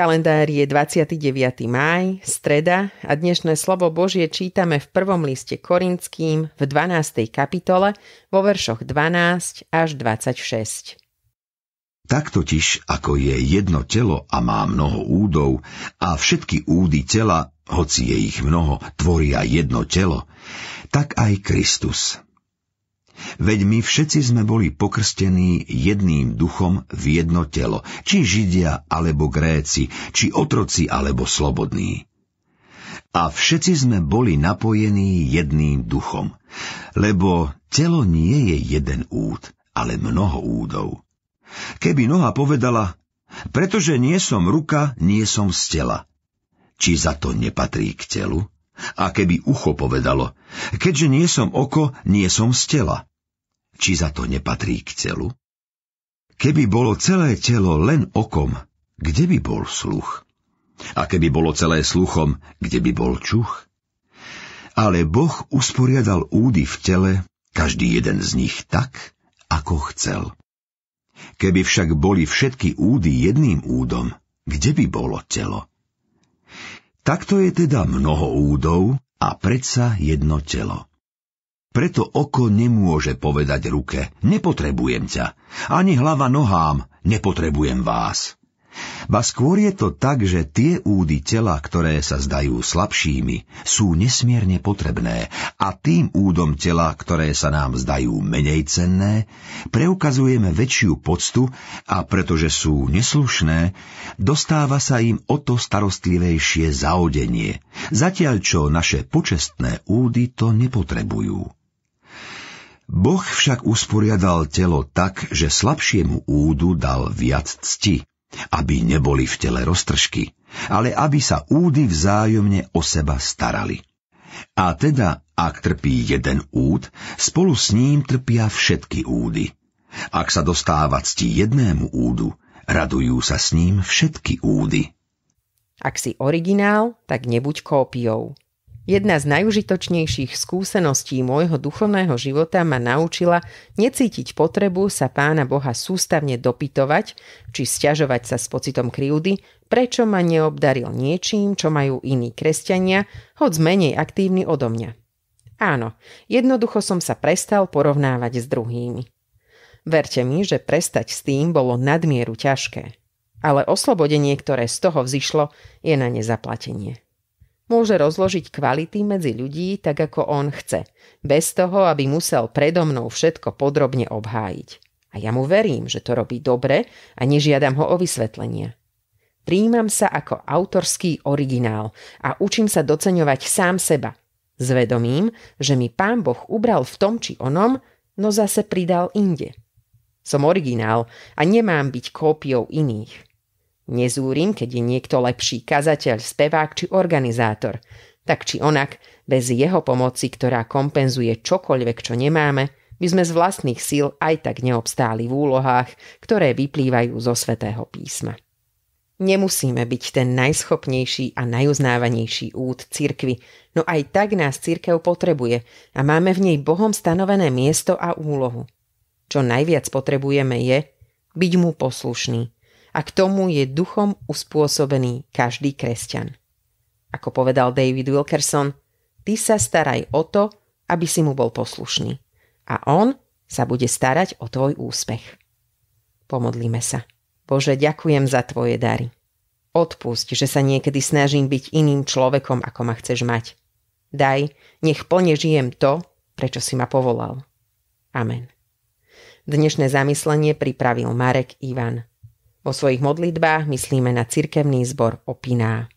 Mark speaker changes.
Speaker 1: kalendári je 29. máj, streda a dnešné slovo Božie čítame v prvom liste Korinským v 12. kapitole vo veršoch 12 až 26.
Speaker 2: Tak totiž, ako je jedno telo a má mnoho údov a všetky údy tela, hoci je ich mnoho, tvoria jedno telo, tak aj Kristus, Veď my všetci sme boli pokrstení jedným duchom v jedno telo, či Židia alebo Gréci, či otroci alebo slobodní. A všetci sme boli napojení jedným duchom, lebo telo nie je jeden úd, ale mnoho údov. Keby noha povedala, pretože nie som ruka, nie som z tela, či za to nepatrí k telu? A keby ucho povedalo, keďže nie som oko, nie som z tela. Či za to nepatrí k telu? Keby bolo celé telo len okom, kde by bol sluch? A keby bolo celé sluchom, kde by bol čuch? Ale Boh usporiadal údy v tele, každý jeden z nich tak, ako chcel. Keby však boli všetky údy jedným údom, kde by bolo telo? Takto je teda mnoho údov a predsa jedno telo. Preto oko nemôže povedať ruke, nepotrebujem ťa. Ani hlava nohám, nepotrebujem vás. Ba skôr je to tak, že tie údy tela, ktoré sa zdajú slabšími, sú nesmierne potrebné a tým údom tela, ktoré sa nám zdajú menej cenné, preukazujeme väčšiu poctu a pretože sú neslušné, dostáva sa im o to starostlivejšie zaodenie, zatiaľ čo naše počestné údy to nepotrebujú. Boh však usporiadal telo tak, že slabšiemu údu dal viac cti aby neboli v tele roztržky, ale aby sa údy vzájomne o seba starali. A teda, ak trpí jeden úd, spolu s ním trpia všetky údy. Ak sa dostáva cti jednému údu, radujú sa s ním všetky údy.
Speaker 1: Ak si originál, tak nebuď kópiou. Jedna z najužitočnejších skúseností môjho duchovného života ma naučila necítiť potrebu sa pána Boha sústavne dopytovať, či stiažovať sa s pocitom kryúdy, prečo ma neobdaril niečím, čo majú iní kresťania, hoď menej aktívni odo mňa. Áno, jednoducho som sa prestal porovnávať s druhými. Verte mi, že prestať s tým bolo nadmieru ťažké. Ale oslobodenie, ktoré z toho vzýšlo, je na nezaplatenie môže rozložiť kvality medzi ľudí tak, ako on chce, bez toho, aby musel predo mnou všetko podrobne obhájiť. A ja mu verím, že to robí dobre a nežiadam ho o vysvetlenie. Príjmam sa ako autorský originál a učím sa doceňovať sám seba. Zvedomím, že mi pán Boh ubral v tom či onom, no zase pridal inde. Som originál a nemám byť kópiou iných. Nezúrim, keď je niekto lepší kazateľ, spevák či organizátor. Tak či onak, bez jeho pomoci, ktorá kompenzuje čokoľvek, čo nemáme, by sme z vlastných síl aj tak neobstáli v úlohách, ktoré vyplývajú zo svetého písma. Nemusíme byť ten najschopnejší a najuznávanejší úd cirkvy, no aj tak nás cirkev potrebuje a máme v nej Bohom stanovené miesto a úlohu. Čo najviac potrebujeme je byť mu poslušný – a k tomu je duchom uspôsobený každý kresťan. Ako povedal David Wilkerson, ty sa staraj o to, aby si mu bol poslušný a on sa bude starať o tvoj úspech. Pomodlíme sa. Bože, ďakujem za tvoje dary. Odpusť, že sa niekedy snažím byť iným človekom, ako ma chceš mať. Daj, nech plne žijem to, prečo si ma povolal. Amen. Dnešné zamyslenie pripravil Marek Ivan. Vo svojich modlitbách myslíme na cirkevný zbor Opiná.